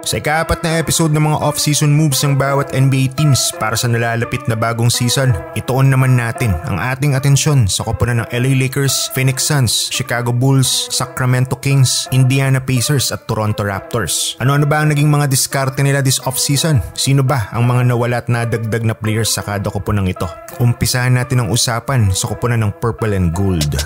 Sa ikaapat na episode ng mga off-season moves ng bawat NBA teams para sa nalalapit na bagong season, itoon naman natin ang ating atensyon sa koponan ng LA Lakers, Phoenix Suns, Chicago Bulls, Sacramento Kings, Indiana Pacers at Toronto Raptors. Ano-ano ba ang naging mga diskarte nila this off-season? Sino ba ang mga nawala at nadagdag na players sa kada koponan ito? Umpisahan natin ang usapan sa koponan ng Purple and Gold.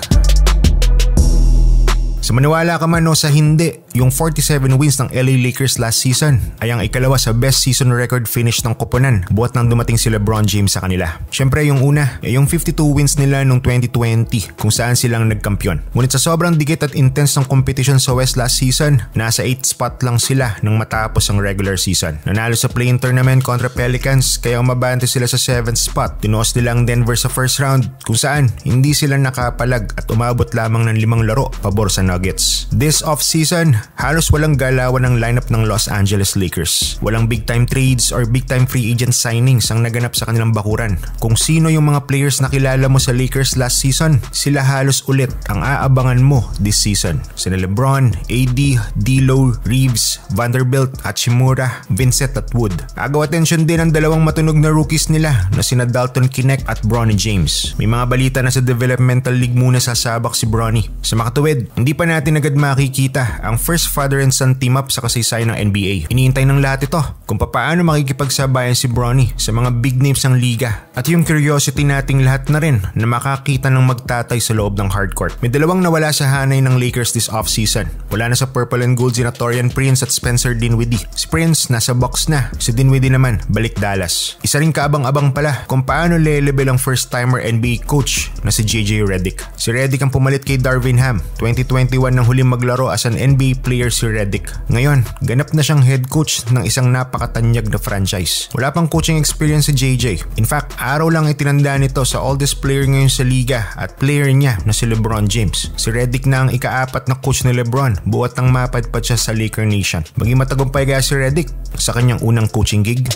So maniwala ka man o sa hindi, yung 47 wins ng LA Lakers last season ay ang ikalawa sa best season record finish ng koponan buhat nang dumating si LeBron James sa kanila. Siyempre yung una, eh, yung 52 wins nila noong 2020 kung saan silang nagkampiyon. Ngunit sa sobrang dikit at intense ng competition sa West last season, nasa 8 spot lang sila nang matapos ang regular season. Nanalo sa play-in tournament kontra Pelicans kaya umabante sila sa 7th spot. Tinuos nila ang Denver sa first round kung saan hindi sila nakapalag at umabot lamang ng limang laro pabor sa Nuggets. This off-season, halos walang galawan ng lineup ng Los Angeles Lakers. Walang big-time trades or big-time free agent signings ang naganap sa kanilang bakuran. Kung sino yung mga players na kilala mo sa Lakers last season, sila halos ulit ang aabangan mo this season. Sina LeBron, AD, D'Lo, Reeves, Vanderbilt, Hachimura, Vincent at Wood. Agaw atensyon din ang dalawang matunog na rookies nila na sina Dalton Kinect at Bronny James. May mga balita na sa developmental league muna sasabak si Bronny. Sa makatuwid, hindi pa natin agad makikita ang first father and son team up sa kasaysayan ng NBA. Iniintay ng lahat ito kung paano makikipagsabayan si Bronny sa mga big names ng liga at yung curiosity nating lahat na rin na makakita ng magtatay sa loob ng hardcourt. May dalawang nawala sa hanay ng Lakers this offseason. Wala na sa purple and gold si Torian Prince at Spencer Dinwiddie. Si Prince nasa box na, si Dinwiddie naman balik Dallas. Isa rin kaabang-abang pala kung paano lelevel ang first-timer NBA coach na si JJ Redick. Si Redick ang pumalit kay Darvin Ham 2020 2021 ng huling maglaro as an NBA player si Redick. Ngayon, ganap na siyang head coach ng isang napakatanyag na franchise. Wala pang coaching experience si JJ. In fact, araw lang itinanda nito sa oldest player ngayon sa liga at player niya na si LeBron James. Si Redick na ang ikaapat na coach ni LeBron buhat ng mapadpad siya sa Laker Nation. Maging matagumpay kaya si Redick sa kanyang unang coaching gig.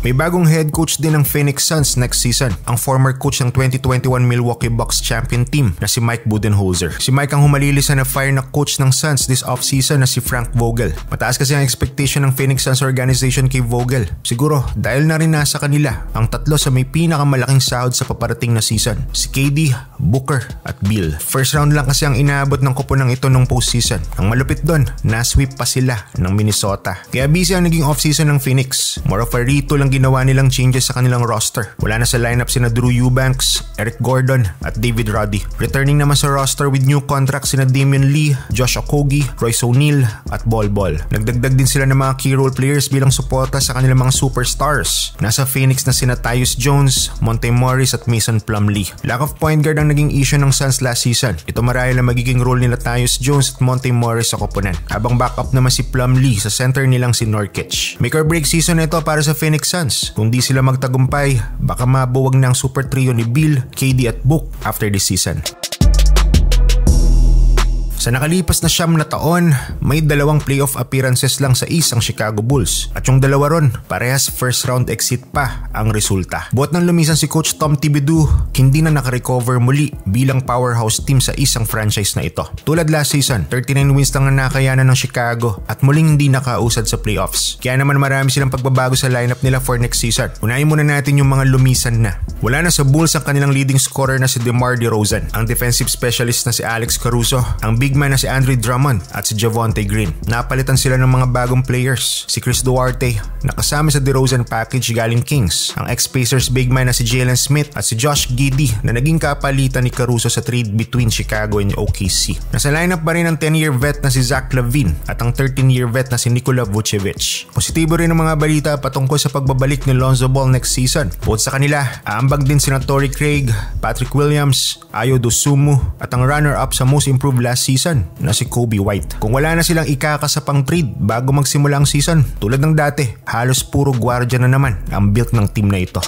May bagong head coach din ng Phoenix Suns next season, ang former coach ng 2021 Milwaukee Bucks champion team na si Mike Budenholzer. Si Mike ang humalili sa na-fire na coach ng Suns this offseason na si Frank Vogel. Mataas kasi ang expectation ng Phoenix Suns organization kay Vogel. Siguro dahil na rin nasa kanila ang tatlo sa may pinakamalaking sahod sa paparating na season, si KD, Booker at Bill. First round lang kasi ang inaabot ng ng ito nung postseason. Ang malupit doon, na-sweep pa sila ng Minnesota. Kaya busy ang naging offseason ng Phoenix. More of a rito ng ginawa nilang changes sa kanilang roster. Wala na sa lineup sina Drew Eubanks, Eric Gordon at David Roddy. Returning naman sa roster with new contracts sina Damian Lee, Josh Okogie, Royce O'Neal at Bol Bol. Nagdagdag din sila ng mga key role players bilang suporta sa kanilang mga superstars. Nasa Phoenix na sina Tyus Jones, Monte Morris at Mason Plumlee. Lack of point guard ang naging issue ng Suns last season. Ito marahil na magiging role nila Tyus Jones at Monte Morris sa koponan. Habang backup naman si Plumlee sa center nilang si Norkic. Make or break season ito para sa Phoenix Suns Titans. Kung di sila magtagumpay, baka mabuwag na ang Super Trio ni Bill, KD at Book after this season. Sa nakalipas na siyam na taon, may dalawang playoff appearances lang sa isang Chicago Bulls at yung dalawa ron, parehas first round exit pa ang resulta. Buhat ng lumisan si Coach Tom Thibodeau, hindi na nakarecover muli bilang powerhouse team sa isang franchise na ito. Tulad last season, 39 wins lang ang nakayanan ng Chicago at muling hindi nakausad sa playoffs. Kaya naman marami silang pagbabago sa lineup nila for next season. Unahin muna natin yung mga lumisan na. Wala na sa Bulls ang kanilang leading scorer na si DeMar DeRozan, ang defensive specialist na si Alex Caruso, ang big bigman na si Andre Drummond at si Javonte Green. Napalitan sila ng mga bagong players. Si Chris Duarte, nakasama sa DeRozan package galing Kings. Ang ex-Pacers bigman na si Jalen Smith at si Josh Giddy na naging kapalitan ni Caruso sa trade between Chicago and OKC. Nasa lineup pa rin ang 10-year vet na si Zach Lavine at ang 13-year vet na si Nikola Vucevic. Positibo rin ang mga balita patungkol sa pagbabalik ni Lonzo Ball next season. Bukod sa kanila, aambag din sina Torrey Craig, Patrick Williams, Ayo Dosumu at ang runner-up sa most improved last season season na si Kobe White. Kung wala na silang ikakasapang trade bago magsimula ang season, tulad ng dati, halos puro gwardiya na naman ang built ng team na ito.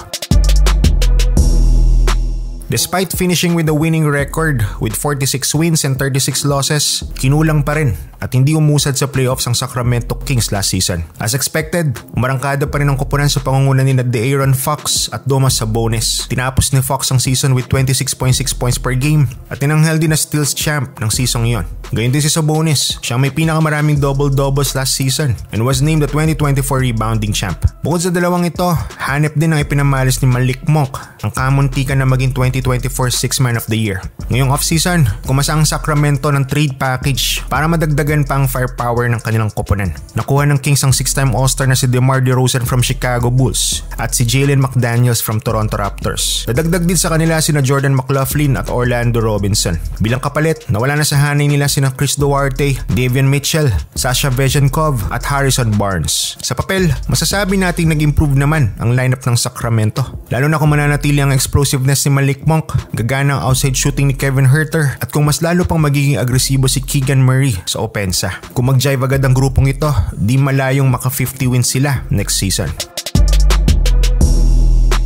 Despite finishing with a winning record with 46 wins and 36 losses, kinulang pa rin at hindi umusad sa playoffs ang Sacramento Kings last season. As expected, umarangkada pa rin ang kupunan sa pangungunan ni De'Aaron Fox at Domas bonus. Tinapos ni Fox ang season with 26.6 points per game at tinanghal din na steals champ ng season yon. Gayun din si Sabonis. Siya may pinakamaraming double-doubles last season and was named the 2024 rebounding champ. Bukod sa dalawang ito, hanep din ang ipinamalas ni Malik Monk, ang kamuntikan na maging 2024 Six Man of the Year. Ngayong offseason, kumasa ang Sacramento ng trade package para madagdagan pa ang firepower ng kanilang koponan. Nakuha ng Kings ang six time All-Star na si DeMar DeRozan from Chicago Bulls at si Jalen McDaniels from Toronto Raptors. Nadagdag din sa kanila sina Jordan McLaughlin at Orlando Robinson. Bilang kapalit, nawala na sa hanay nila si sina Chris Duarte, Davian Mitchell, Sasha Vezenkov at Harrison Barnes. Sa papel, masasabi nating nag-improve naman ang lineup ng Sacramento. Lalo na kung mananatili ang explosiveness ni Malik Monk, gagana ang outside shooting ni Kevin Herter at kung mas lalo pang magiging agresibo si Keegan Murray sa opensa. Kung mag-jive agad ang grupong ito, di malayong maka 50 wins sila next season.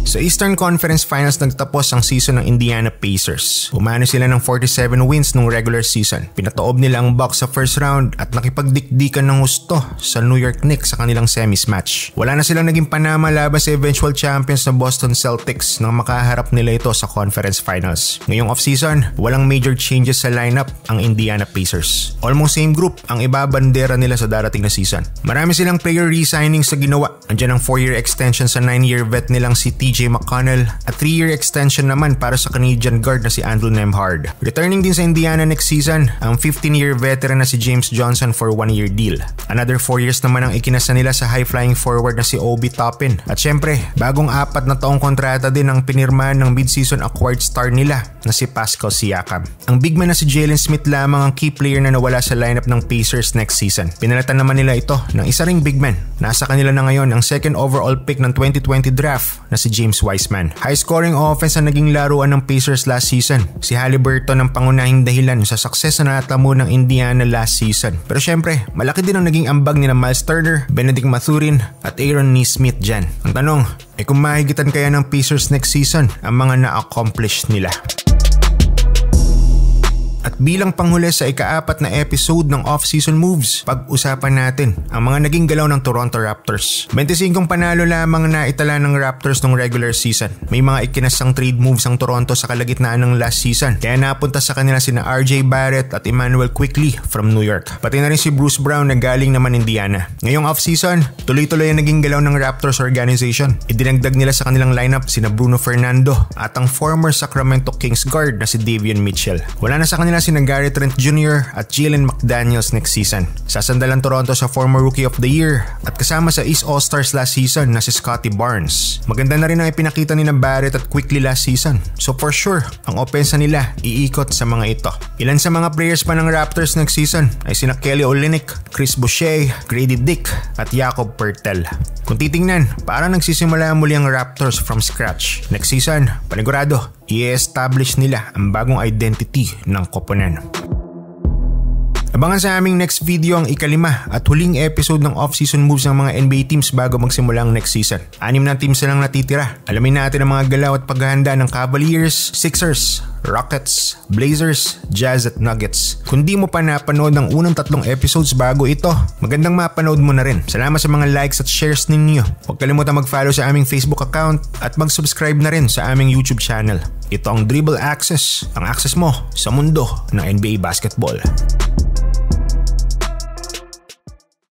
Sa Eastern Conference Finals nagtapos ang season ng Indiana Pacers. Umano sila ng 47 wins nung regular season. Pinatoob nila ang Bucks sa first round at nakipagdikdikan ng gusto sa New York Knicks sa kanilang semis match. Wala na silang naging panama laban sa eventual champions na Boston Celtics nang makaharap nila ito sa conference finals. Ngayong offseason, walang major changes sa lineup ang Indiana Pacers. Almost same group ang ibabandera nila sa darating na season. Marami silang player re-signing sa ginawa. Andiyan ang 4-year extension sa 9-year vet nilang si TJ TJ McConnell a 3-year extension naman para sa Canadian guard na si Andrew Nemhard. Returning din sa Indiana next season ang 15-year veteran na si James Johnson for 1-year deal. Another 4 years naman ang ikinasa nila sa high-flying forward na si Obi Toppin. At syempre, bagong apat na taong kontrata din ang pinirmahan ng mid-season acquired star nila na si Pascal Siakam. Ang big man na si Jalen Smith lamang ang key player na nawala sa lineup ng Pacers next season. Pinalitan naman nila ito ng isa ring big man. Nasa kanila na ngayon ang second overall pick ng 2020 draft na si James James Wiseman. High-scoring offense ang naging laruan ng Pacers last season. Si Halliburton ang pangunahing dahilan sa success na natamo ng Indiana last season. Pero syempre, malaki din ang naging ambag ni na Miles Turner, Benedict Mathurin at Aaron Neesmith dyan. Ang tanong, e eh kung mahigitan kaya ng Pacers next season ang mga na-accomplish nila? Bilang panghuli sa ikaapat na episode ng off-season moves, pag-usapan natin ang mga naging galaw ng Toronto Raptors. 25 panalo lamang na itala ng Raptors ng regular season. May mga ikinasang trade moves ang Toronto sa kalagitnaan ng last season kaya napunta sa kanila sina RJ Barrett at Emmanuel Quickly from New York. Pati na rin si Bruce Brown na galing naman Indiana. Ngayong off-season, tuloy-tuloy ang naging galaw ng Raptors organization. Idinagdag nila sa kanilang lineup sina Bruno Fernando at ang former Sacramento Kings guard na si Davion Mitchell. Wala na sa kanila ng Gary Trent Jr. at Jalen McDaniels next season. Sasandalan Toronto sa former Rookie of the Year at kasama sa East All-Stars last season na si Scotty Barnes. Maganda na rin ang ipinakita ni na Barrett at Quickly last season. So for sure, ang opensa nila iikot sa mga ito. Ilan sa mga players pa ng Raptors next season ay sina Kelly Olynyk, Chris Boucher, Grady Dick at Jakob Pertel. Kung titingnan, parang nagsisimula muli ang Raptors from scratch. Next season, panigurado, i-establish nila ang bagong identity ng koponan. Abangan sa aming next video ang ikalima at huling episode ng off-season moves ng mga NBA teams bago magsimula ang next season. Anim na teams na lang natitira. Alamin natin ang mga galaw at paghahanda ng Cavaliers, Sixers, Rockets, Blazers, Jazz at Nuggets. Kung di mo pa napanood ang unang tatlong episodes bago ito, magandang mapanood mo na rin. Salamat sa mga likes at shares ninyo. Huwag kalimutan mag-follow sa aming Facebook account at mag-subscribe na rin sa aming YouTube channel. Ito ang Dribble Access, ang access mo sa mundo ng NBA Basketball.